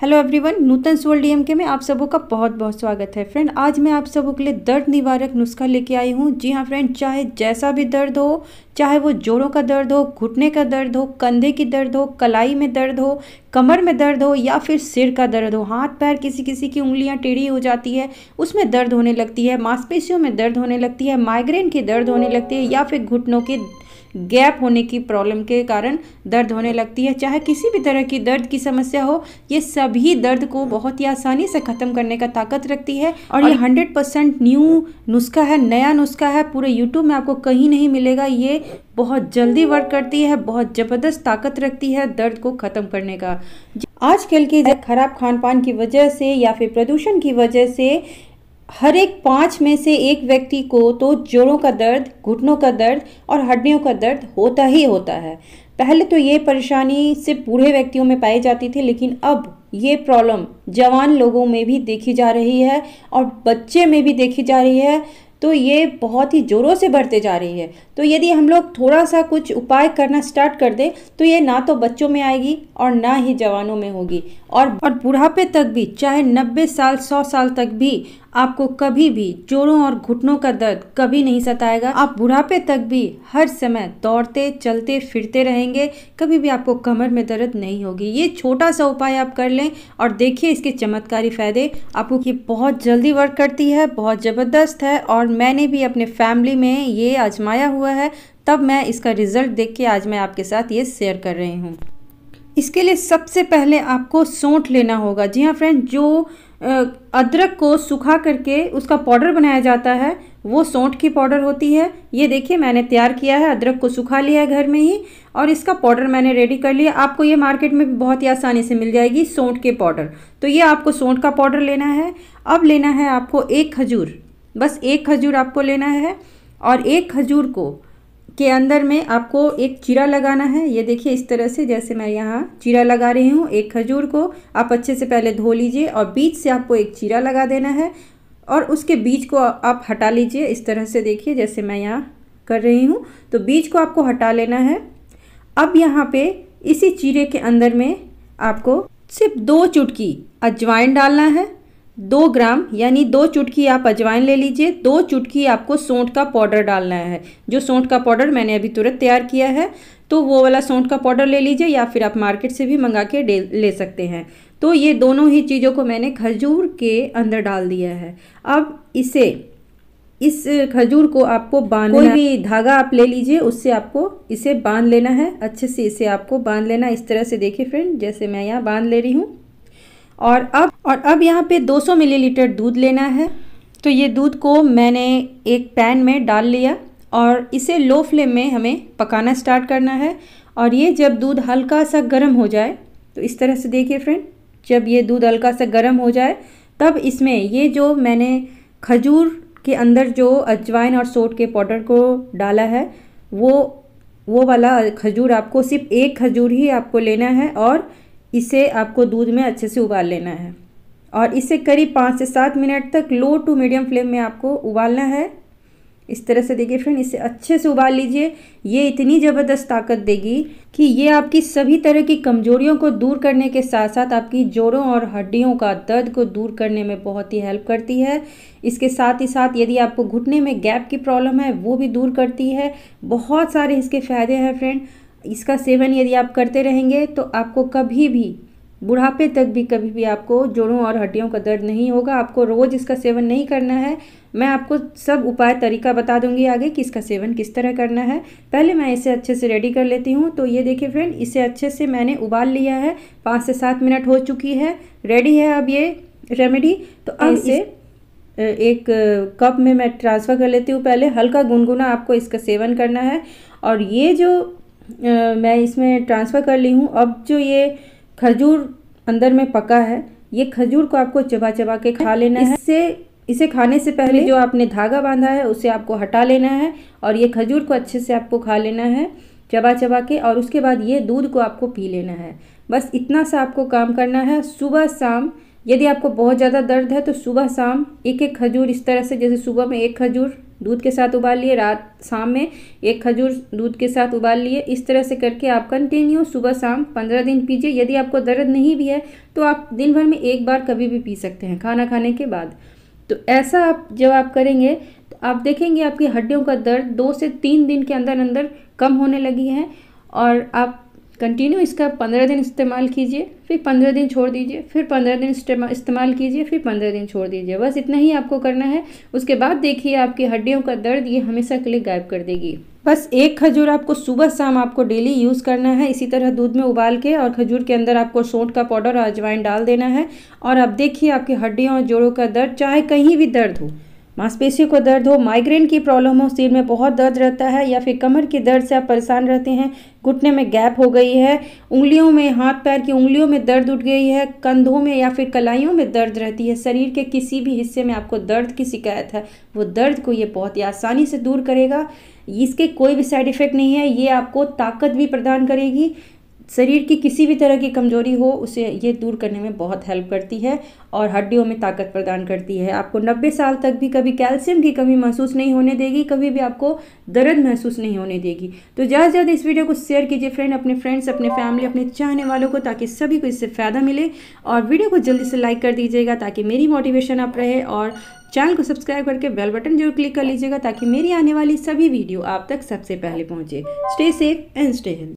hello everyone Nutan soul DMK में आप सबों का बहुत बहुत स्वागत है फ्रेंड आज मैं आप सबों के लिए दर्द निवारक नुस्खा लेके आई हूँ जी हाँ फ्रेंड चाहे जैसा भी दर्द हो चाहे वो जोड़ों का दर्द हो घुटने का दर्द हो कंधे की दर्द हो कलाई में दर्द हो कमर में दर्द हो या फिर सिर का दर्द हो हाथ पैर किसी किसी की उंगलियां टेढ़ी हो जाती है उसमें दर्द होने लगती है मांसपेशियों में दर्द होने लगती है माइग्रेन की दर्द होने लगती है या फिर घुटनों के गैप होने की प्रॉब्लम के कारण दर्द होने लगती है चाहे किसी भी तरह की दर्द की समस्या हो ये सभी दर्द को बहुत ही आसानी से ख़त्म करने का ताकत रखती है और, और ये हंड्रेड परसेंट न्यू नुस्खा है नया नुस्खा है पूरे यूट्यूब में आपको कहीं नहीं मिलेगा ये बहुत जल्दी वर्क करती है बहुत ज़बरदस्त ताकत रखती है दर्द को ख़त्म करने का आजकल के खराब खान पान की वजह से या फिर प्रदूषण की वजह से हर एक पाँच में से एक व्यक्ति को तो जोड़ों का दर्द घुटनों का दर्द और हड्डियों का दर्द होता ही होता है पहले तो ये परेशानी सिर्फ बूढ़े व्यक्तियों में पाई जाती थी लेकिन अब ये प्रॉब्लम जवान लोगों में भी देखी जा रही है और बच्चे में भी देखी जा रही है तो ये बहुत ही ज़ोरों से बढ़ते जा रही है तो यदि हम लोग थोड़ा सा कुछ उपाय करना स्टार्ट कर दें तो ये ना तो बच्चों में आएगी और ना ही जवानों में होगी और और बुढ़ापे तक भी चाहे 90 साल 100 साल तक भी आपको कभी भी जोड़ों और घुटनों का दर्द कभी नहीं सताएगा आप बुढ़ापे तक भी हर समय दौड़ते चलते फिरते रहेंगे कभी भी आपको कमर में दर्द नहीं होगी ये छोटा सा उपाय आप कर लें और देखिए इसके चमत्कारी फ़ायदे आपको ये बहुत जल्दी वर्क करती है बहुत ज़बरदस्त है और मैंने भी अपने फैमिली में ये आजमाया हुआ है तब मैं इसका रिज़ल्ट देख के आज मैं आपके साथ ये शेयर कर रही हूँ इसके लिए सबसे पहले आपको सोंठ लेना होगा जी हाँ फ्रेंड जो अदरक को सूखा करके उसका पाउडर बनाया जाता है वो सौंठ की पाउडर होती है ये देखिए मैंने तैयार किया है अदरक को सुखा लिया है घर में ही और इसका पाउडर मैंने रेडी कर लिया आपको ये मार्केट में बहुत ही आसानी से मिल जाएगी सौंठ के पाउडर तो ये आपको सौंठ का पाउडर लेना है अब लेना है आपको एक खजूर बस एक खजूर आपको लेना है और एक खजूर को के अंदर में आपको एक चीरा लगाना है ये देखिए इस तरह से जैसे मैं यहाँ चीरा लगा रही हूँ एक खजूर को आप अच्छे से पहले धो लीजिए और बीच से आपको एक चीरा लगा देना है और उसके बीज को आप हटा लीजिए इस तरह से देखिए जैसे मैं यहाँ कर रही हूँ तो बीज को आपको हटा लेना है अब यहाँ पे इसी चीरे के अंदर में आपको सिर्फ दो चुटकी अजवाइन डालना है दो ग्राम यानी दो चुटकी आप अजवाइन ले लीजिए दो चुटकी आपको सौंठ का पाउडर डालना है जो सोंठ का पाउडर मैंने अभी तुरंत तैयार किया है तो वो वाला सौंठ का पाउडर ले लीजिए या फिर आप मार्केट से भी मंगा के ले सकते हैं तो ये दोनों ही चीज़ों को मैंने खजूर के अंदर डाल दिया है अब इसे इस खजूर को आपको बांध कोई भी धागा आप ले लीजिए उससे आपको इसे बांध लेना है अच्छे से इसे आपको बांध लेना इस तरह से देखिए फ्रेंड जैसे मैं यहाँ बांध ले रही हूँ और अब और अब यहाँ पे 200 मिलीलीटर दूध लेना है तो ये दूध को मैंने एक पैन में डाल लिया और इसे लो फ्लेम में हमें पकाना स्टार्ट करना है और ये जब दूध हल्का सा गर्म हो जाए तो इस तरह से देखिए फ्रेंड जब ये दूध हल्का सा गर्म हो जाए तब इसमें ये जो मैंने खजूर के अंदर जो अजवाइन और सोट के पाउडर को डाला है वो वो वाला खजूर आपको सिर्फ एक खजूर ही आपको लेना है और इसे आपको दूध में अच्छे से उबाल लेना है और इसे करीब पाँच से सात मिनट तक लो टू मीडियम फ्लेम में आपको उबालना है इस तरह से देखिए फ्रेंड इसे अच्छे से उबाल लीजिए ये इतनी ज़बरदस्त ताकत देगी कि ये आपकी सभी तरह की कमजोरियों को दूर करने के साथ साथ आपकी जोड़ों और हड्डियों का दर्द को दूर करने में बहुत ही हेल्प करती है इसके साथ ही साथ यदि आपको घुटने में गैप की प्रॉब्लम है वो भी दूर करती है बहुत सारे इसके फ़ायदे हैं फ्रेंड इसका सेवन यदि आप करते रहेंगे तो आपको कभी भी बुढ़ापे तक भी कभी भी आपको जोड़ों और हड्डियों का दर्द नहीं होगा आपको रोज़ इसका सेवन नहीं करना है मैं आपको सब उपाय तरीका बता दूंगी आगे कि इसका सेवन किस तरह करना है पहले मैं इसे अच्छे से रेडी कर लेती हूँ तो ये देखिए फ्रेंड इसे अच्छे से मैंने उबाल लिया है पाँच से सात मिनट हो चुकी है रेडी है अब ये रेमेडी तो हाँ, अब इसे एक कप में मैं ट्रांसफ़र कर लेती हूँ पहले हल्का गुनगुना आपको इसका सेवन करना है और ये जो मैं इसमें ट्रांसफ़र कर ली हूँ अब जो ये खजूर अंदर में पका है ये खजूर को आपको चबा चबा के खा लेना है इससे इसे खाने से पहले जो आपने धागा बांधा है उसे आपको हटा लेना है और ये खजूर को अच्छे से आपको खा लेना है चबा चबा के और उसके बाद ये दूध को आपको पी लेना है बस इतना सा आपको काम करना है सुबह शाम यदि आपको बहुत ज़्यादा दर्द है तो सुबह शाम एक एक खजूर इस तरह से जैसे सुबह में एक खजूर दूध के साथ उबाल लिए रात शाम में एक खजूर दूध के साथ उबाल लिए इस तरह से करके आप कंटिन्यू सुबह शाम पंद्रह दिन पीजिए यदि आपको दर्द नहीं भी है तो आप दिन भर में एक बार कभी भी पी सकते हैं खाना खाने के बाद तो ऐसा आप जब आप करेंगे तो आप देखेंगे आपकी हड्डियों का दर्द दो से तीन दिन के अंदर अंदर कम होने लगी है और आप कंटिन्यू इसका पंद्रह दिन इस्तेमाल कीजिए फिर पंद्रह दिन छोड़ दीजिए फिर पंद्रह दिन इस्तेमाल कीजिए फिर पंद्रह दिन छोड़ दीजिए बस इतना ही आपको करना है उसके बाद देखिए आपकी हड्डियों का दर्द ये हमेशा के लिए गायब कर देगी बस एक खजूर आपको सुबह शाम आपको डेली यूज़ करना है इसी तरह दूध में उबाल के और खजूर के अंदर आपको सौंठ का पाउडर और अजवाइन डाल देना है और अब देखिए आपकी हड्डियों और जोड़ों का दर्द चाहे कहीं भी दर्द हो मांसपेशियों को दर्द हो माइग्रेन की प्रॉब्लम हो सिर में बहुत दर्द रहता है या फिर कमर के दर्द से आप परेशान रहते हैं घुटने में गैप हो गई है उंगलियों में हाथ पैर की उंगलियों में दर्द उठ गई है कंधों में या फिर कलाइयों में दर्द रहती है शरीर के किसी भी हिस्से में आपको दर्द की शिकायत है वो दर्द को ये बहुत ही आसानी से दूर करेगा इसके कोई भी साइड इफ़ेक्ट नहीं है ये आपको ताकत भी प्रदान करेगी शरीर की किसी भी तरह की कमजोरी हो उसे ये दूर करने में बहुत हेल्प करती है और हड्डियों में ताकत प्रदान करती है आपको 90 साल तक भी कभी कैल्शियम की कमी महसूस नहीं होने देगी कभी भी आपको दर्द महसूस नहीं होने देगी तो ज़्यादा से ज़्यादा इस वीडियो को शेयर कीजिए फ्रेंड अपने फ्रेंड्स अपने फैमिली अपने चाहने वालों को ताकि सभी को इससे फ़ायदा मिले और वीडियो को जल्दी से लाइक कर दीजिएगा ताकि मेरी मोटिवेशन आप रहे और चैनल को सब्सक्राइब करके बेल बटन जरूर क्लिक कर लीजिएगा ताकि मेरी आने वाली सभी वीडियो आप तक सबसे पहले पहुँचे stay safe and stay health